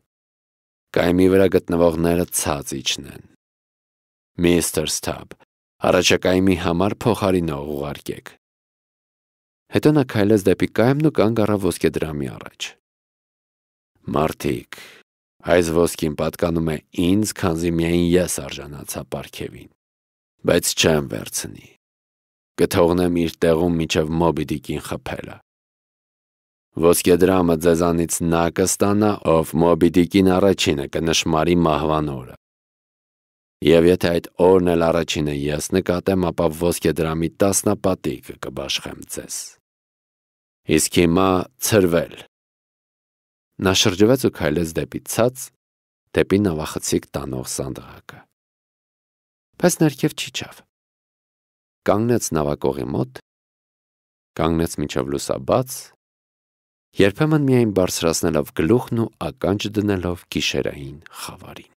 Կայմի վրա գտնվողները ցած իջնեն։ Միստր Սթաբ, առաջակայմի համար փոխարինող ուղարկեք։ Հետո նա քայլեց դեպի կայմն ու կանգ առավ ոսկե դրամի առաջ։ Մարտիկ, այս ոսկին պատկանում է ինձ, քանզի միայն ես արժանացա Պարքևին, բայց չեմ վերցնի։ Կթողնեմ իր տեղում միջև Մոբի Դիկին խփելը։ Ոսկեդրամը ձեզանից նա կստանա, ով մոբիդիկին առաջինը կնշմարի մահվան օրը։ Եվ եթե այդ օրն էլ առաջինը ես նկատեմ, ապա ոսկեդրամի տասնապատիկը կբաշխեմ ձեզ։ Իսկ հիմա ծրվել։ Նա շրջվեց ու քայլեց դեպի ցած, դեպի նավախցիկ տանող սանդղակը։ Բայց ներքև չիջավ։ Կանգնեց նավակողի մոտ, կանգնեց միջև լուսաբաց երբեմն միայն բարձրացնելով գլուխն ու ականջ դնելով գիշերային խավարին։